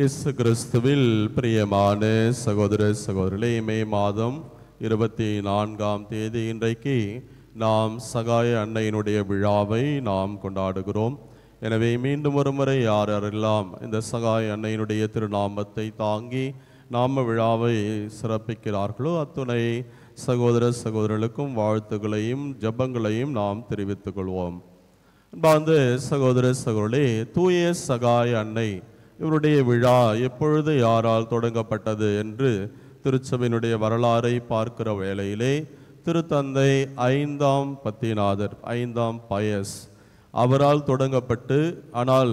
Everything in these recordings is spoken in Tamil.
இயேசு கிறிஸ்துவில் பிரியமான சகோதர சகோதரிகளே மே மாதம் இருபத்தி நான்காம் தேதி இன்றைக்கு நாம் சகாய அன்னையினுடைய விழாவை நாம் கொண்டாடுகிறோம் எனவே மீண்டும் ஒரு முறை யார் யாரெல்லாம் இந்த சகாய அன்னையினுடைய திருநாமத்தை தாங்கி நாம விழாவை சிறப்பிக்கிறார்களோ அத்துணை சகோதர சகோதரர்களுக்கும் வாழ்த்துக்களையும் ஜபங்களையும் நாம் தெரிவித்துக் கொள்வோம் வந்து சகோதர சகோதரே தூய சகாய அன்னை இவருடைய விழா எப்பொழுது யாரால் தொடங்கப்பட்டது என்று திருச்சபையினுடைய வரலாறை பார்க்கிற வேளையிலே திருத்தந்தை ஐந்தாம் பத்திநாதர் ஐந்தாம் பயஸ் அவரால் தொடங்கப்பட்டு ஆனால்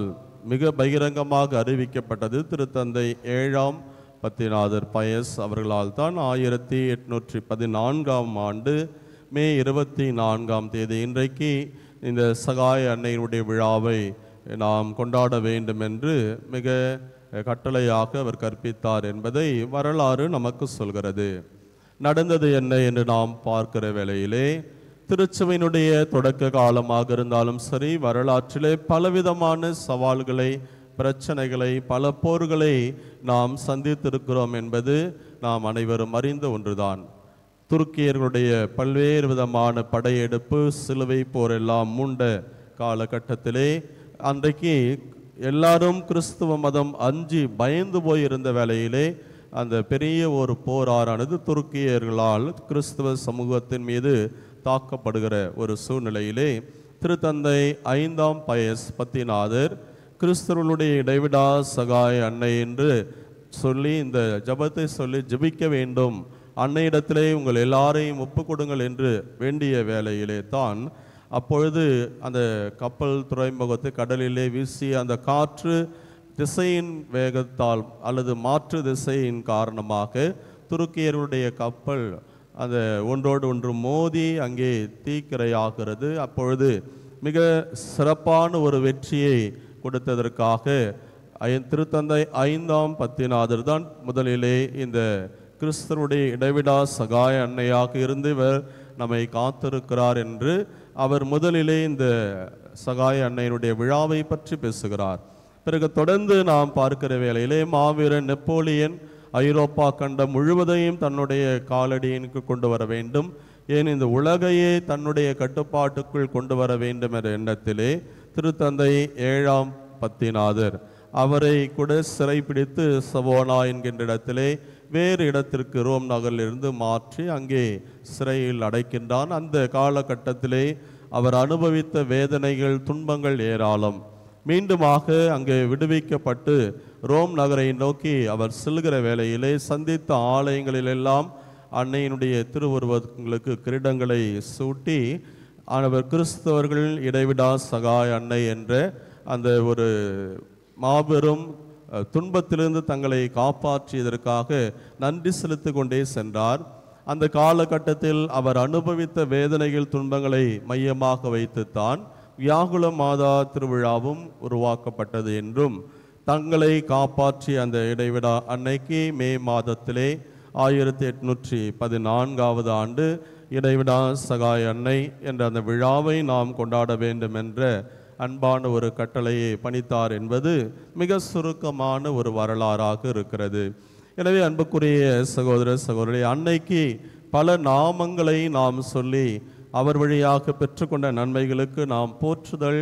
மிக பகிரங்கமாக அறிவிக்கப்பட்டது திருத்தந்தை ஏழாம் பத்திநாதர் பயஸ் அவர்களால் தான் ஆயிரத்தி எட்நூற்றி பதினான்காம் ஆண்டு மே இருபத்தி நான்காம் தேதி இன்றைக்கு இந்த சகாய அன்னையினுடைய விழாவை நாம் கொண்டாட வேண்டும் என்று மிக கட்டளையாக அவர் கற்பித்தார் என்பதை வரலாறு நமக்கு சொல்கிறது நடந்தது என்ன என்று நாம் பார்க்கிற வேளையிலே திருச்சபையினுடைய தொடக்க காலமாக இருந்தாலும் சரி வரலாற்றிலே பலவிதமான சவால்களை பிரச்சனைகளை பல போர்களை நாம் சந்தித்திருக்கிறோம் என்பது நாம் அனைவரும் அறிந்த ஒன்றுதான் துருக்கியர்களுடைய பல்வேறு விதமான படையெடுப்பு சிலுவை போரெல்லாம் மூண்ட காலகட்டத்திலே அன்றைக்கு எல்லாரும் கிறிஸ்துவ மதம் அஞ்சு பயந்து போயிருந்த வேளையிலே அந்த பெரிய ஒரு போராறானது துருக்கியர்களால் கிறிஸ்துவ சமூகத்தின் மீது தாக்கப்படுகிற ஒரு சூழ்நிலையிலே திருத்தந்தை ஐந்தாம் பயஸ் பத்திநாதர் கிறிஸ்தவர்களுடைய இடைவிடா சகாய் அன்னை என்று சொல்லி இந்த ஜபத்தை சொல்லி ஜபிக்க வேண்டும் அன்னையிடத்திலே உங்கள் எல்லாரையும் ஒப்பு கொடுங்கள் என்று வேண்டிய வேலையிலே தான் அப்பொழுது அந்த கப்பல் துறைமுகத்து கடலிலே வீசிய அந்த காற்று திசையின் வேகத்தால் அல்லது மாற்று திசையின் காரணமாக துருக்கியருடைய கப்பல் அந்த ஒன்றோடு ஒன்று மோதி அங்கே தீக்கிரையாகிறது அப்பொழுது மிக சிறப்பான ஒரு வெற்றியை கொடுத்ததற்காக திருத்தந்தை ஐந்தாம் பத்தினாதர் தான் முதலிலே இந்த கிறிஸ்தருடைய இடைவிடா சகாய அன்னையாக இருந்து நம்மை காத்திருக்கிறார் என்று அவர் முதலிலே இந்த சகாய அன்னையினுடைய விழாவை பற்றி பேசுகிறார் பிறகு தொடர்ந்து நாம் பார்க்கிற வேளையிலே மாவீரன் நெப்போலியன் ஐரோப்பா கண்டம் முழுவதையும் தன்னுடைய காலடியினுக்கு கொண்டு வர வேண்டும் ஏன் இந்த உலகையே தன்னுடைய கட்டுப்பாட்டுக்குள் கொண்டு வர வேண்டும் என்ற எண்ணத்திலே திருத்தந்தை ஏழாம் பத்திநாதர் அவரை கூட சிறைப்பிடித்து சவோனா என்கின்ற இடத்திலே வேறு இடத்திற்கு ரோம் நகரிலிருந்து மாற்றி அங்கே சிறையில் அடைக்கின்றான் அந்த காலகட்டத்திலே அவர் அனுபவித்த வேதனைகள் துன்பங்கள் ஏராளம் மீண்டுமாக அங்கே விடுவிக்கப்பட்டு ரோம் நகரை நோக்கி அவர் செல்கிற வேளையிலே சந்தித்த ஆலயங்களிலெல்லாம் அன்னையினுடைய திருவுருவங்களுக்கு கிரீடங்களை சூட்டி அவர் கிறிஸ்தவர்கள் இடைவிடா சகாய் அன்னை என்ற அந்த ஒரு மாபெரும் துன்பத்திலிருந்து தங்களை காப்பாற்றியதற்காக நன்றி செலுத்தி கொண்டே சென்றார் அந்த காலகட்டத்தில் அவர் அனுபவித்த வேதனைகள் துன்பங்களை மையமாக வைத்துத்தான் வியாகுல மாதா திருவிழாவும் உருவாக்கப்பட்டது என்றும் தங்களை காப்பாற்றி அந்த இடைவிடா அன்னைக்கு மே மாதத்திலே ஆயிரத்தி எட்நூற்றி பதினான்காவது ஆண்டு இடைவிடா சகாய் அன்னை என்ற அந்த விழாவை நாம் கொண்டாட வேண்டும் என்ற அன்பான ஒரு கட்டளையை பணித்தார் என்பது மிக சுருக்கமான ஒரு வரலாறாக இருக்கிறது எனவே அன்புக்குரிய சகோதர சகோதரி அன்னைக்கு பல நாமங்களை நாம் சொல்லி அவர் வழியாக பெற்றுக்கொண்ட நன்மைகளுக்கு நாம் போற்றுதல்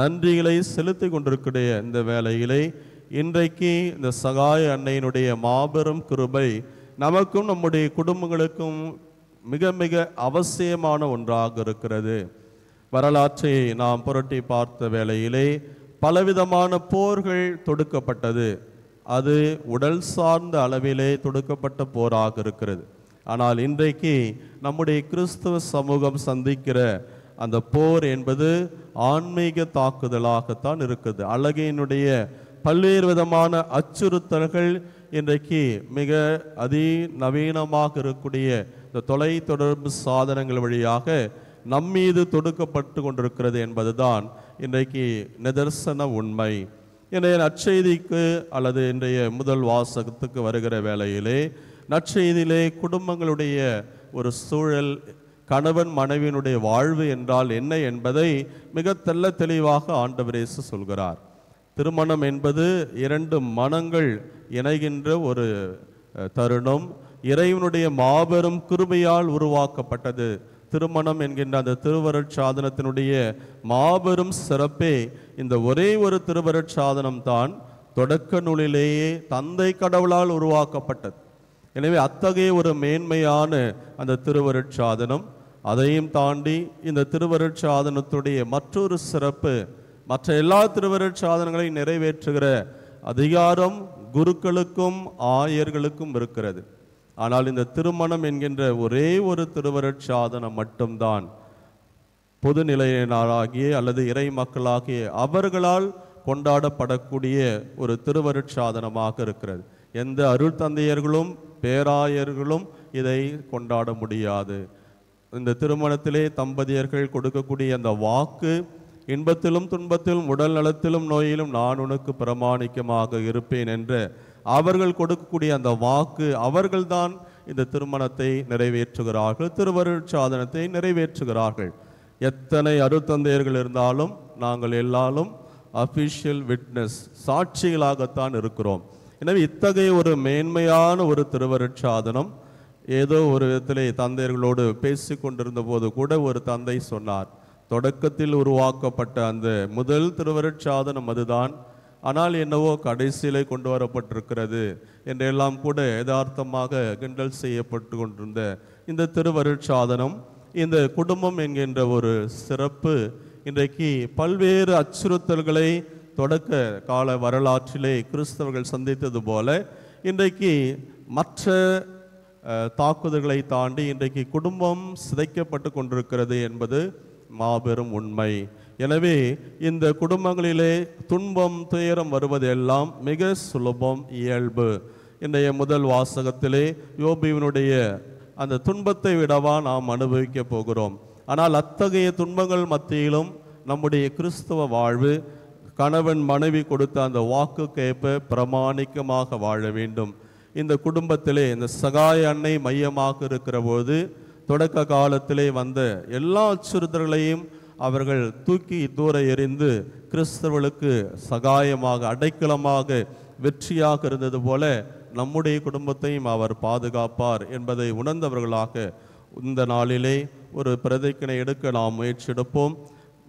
நன்றிகளை செலுத்தி கொண்டிருக்கிற இந்த வேலையிலே இன்றைக்கு இந்த சகாய அன்னையினுடைய மாபெரும் கிருபை நமக்கும் நம்முடைய குடும்பங்களுக்கும் மிக மிக அவசியமான ஒன்றாக இருக்கிறது வரலாற்றை நாம் புரட்டி பார்த்த வேளையிலே பலவிதமான போர்கள் தொடுக்கப்பட்டது அது உடல் சார்ந்த அளவிலே தொடுக்கப்பட்ட போராக இருக்கிறது ஆனால் இன்றைக்கு நம்முடைய கிறிஸ்துவ சமூகம் சந்திக்கிற அந்த போர் என்பது ஆன்மீக தாக்குதலாகத்தான் இருக்குது அழகையினுடைய பல்வேறு விதமான அச்சுறுத்தல்கள் இன்றைக்கு மிக அதிநவீனமாக இருக்கக்கூடிய இந்த தொலை தொடர்பு சாதனங்கள் வழியாக நம்மீது தொடுக்கப்பட்டு கொண்டிருக்கிறது என்பதுதான் இன்றைக்கு நிதர்சன உண்மை இன்றைய நற்செய்திக்கு அல்லது இன்றைய முதல் வாசகத்துக்கு வருகிற வேளையிலே நற்செய்தியிலே குடும்பங்களுடைய ஒரு சூழல் கணவன் மனைவியினுடைய வாழ்வு என்றால் என்ன என்பதை மிக தெல்ல தெளிவாக ஆண்டவரேசு சொல்கிறார் திருமணம் என்பது இரண்டு மனங்கள் இணைகின்ற ஒரு தருணம் இறைவனுடைய மாபெரும் குருமையால் உருவாக்கப்பட்டது திருமணம் என்கின்ற அந்த திருவருட்சாதனத்தினுடைய மாபெரும் சிறப்பே இந்த ஒரே ஒரு திருவருட்சாதனம் தான் தொடக்க நூலிலேயே தந்தை கடவுளால் உருவாக்கப்பட்டது எனவே அத்தகைய ஒரு மேன்மையான அந்த திருவருட்சாதனம் அதையும் தாண்டி இந்த திருவருட்சாதனத்துடைய மற்றொரு சிறப்பு மற்ற எல்லா திருவருட்சாதனங்களை நிறைவேற்றுகிற அதிகாரம் குருக்களுக்கும் ஆயர்களுக்கும் இருக்கிறது ஆனால் இந்த திருமணம் என்கின்ற ஒரே ஒரு திருவருட் சாதனம் மட்டும்தான் பொதுநிலையினராகிய அல்லது இறை மக்களாகிய அவர்களால் கொண்டாடப்படக்கூடிய ஒரு திருவருட் சாதனமாக இருக்கிறது எந்த அருள் தந்தையர்களும் பேராயர்களும் இதை கொண்டாட முடியாது இந்த திருமணத்திலே தம்பதியர்கள் கொடுக்கக்கூடிய அந்த வாக்கு இன்பத்திலும் துன்பத்திலும் உடல் நலத்திலும் நோயிலும் நான் உனக்கு பிரமாணிக்கமாக இருப்பேன் என்ற அவர்கள் கொடுக்கக்கூடிய அந்த வாக்கு அவர்கள்தான் இந்த திருமணத்தை நிறைவேற்றுகிறார்கள் திருவருள் சாதனத்தை நிறைவேற்றுகிறார்கள் எத்தனை அருத்தந்தையர்கள் இருந்தாலும் நாங்கள் எல்லாரும் அஃபிஷியல் விட்னஸ் சாட்சிகளாகத்தான் இருக்கிறோம் எனவே இத்தகைய ஒரு மேன்மையான ஒரு திருவருட்சாதனம் ஏதோ ஒரு விதத்தில் தந்தையர்களோடு பேசி கொண்டிருந்த போது கூட ஒரு தந்தை சொன்னார் தொடக்கத்தில் உருவாக்கப்பட்ட அந்த முதல் திருவருட்சாதனம் அதுதான் ஆனால் என்னவோ கடைசியில் கொண்டு வரப்பட்டிருக்கிறது என்றெல்லாம் கூட யதார்த்தமாக கிண்டல் செய்யப்பட்டு கொண்டிருந்த இந்த திருவருட்சாதனம் இந்த குடும்பம் என்கின்ற ஒரு சிறப்பு இன்றைக்கு பல்வேறு அச்சுறுத்தல்களை தொடக்க கால வரலாற்றிலே கிறிஸ்தவர்கள் சந்தித்தது போல இன்றைக்கு மற்ற தாக்குதல்களை தாண்டி இன்றைக்கு குடும்பம் சிதைக்கப்பட்டு கொண்டிருக்கிறது என்பது மாபெரும் உண்மை எனவே இந்த குடும்பங்களிலே துன்பம் துயரம் வருவதெல்லாம் மிக சுலபம் இயல்பு இன்றைய முதல் வாசகத்திலே யோபிவனுடைய அந்த துன்பத்தை விடவா நாம் அனுபவிக்க போகிறோம் ஆனால் அத்தகைய துன்பங்கள் மத்தியிலும் நம்முடைய கிறிஸ்தவ வாழ்வு கணவன் மனைவி கொடுத்த அந்த வாக்கு கேப்ப பிரமாணிக்கமாக வாழ வேண்டும் இந்த குடும்பத்திலே இந்த சகாய அன்னை மையமாக இருக்கிற போது தொடக்க காலத்திலே வந்த எல்லா அச்சுறுத்தல்களையும் அவர்கள் தூக்கி தூர எறிந்து கிறிஸ்தவர்களுக்கு சகாயமாக அடைக்கலமாக வெற்றியாக இருந்தது போல நம்முடைய குடும்பத்தையும் அவர் பாதுகாப்பார் என்பதை உணர்ந்தவர்களாக இந்த நாளிலே ஒரு பிரதைக்கனை எடுக்க நாம் முயற்சி எடுப்போம்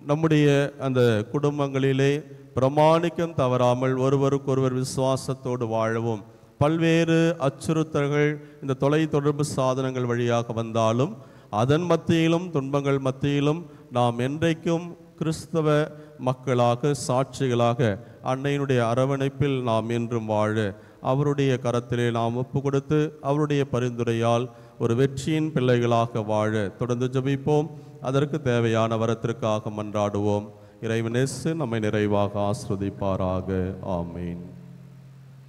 நம்முடைய அந்த குடும்பங்களிலே பிரமாணிக்கம் தவறாமல் ஒருவருக்கொருவர் விசுவாசத்தோடு வாழவும் பல்வேறு அச்சுறுத்தல்கள் இந்த தொலை தொடர்பு சாதனங்கள் வழியாக வந்தாலும் அதன் மத்தியிலும் துன்பங்கள் மத்தியிலும் நாம் என்றைக்கும் கிறிஸ்தவ மக்களாக சாட்சிகளாக அன்னையினுடைய அரவணைப்பில் நாம் என்றும் வாழ அவருடைய கரத்திலே நாம் ஒப்பு கொடுத்து அவருடைய பரிந்துரையால் ஒரு வெற்றியின் பிள்ளைகளாக வாழ தொடர்ந்து ஜபிப்போம் அதற்கு தேவையான வரத்திற்காக மன்றாடுவோம் இறைவனேசு நம்மை நிறைவாக ஆஸ்ரதிப்பாராக ஆமீன்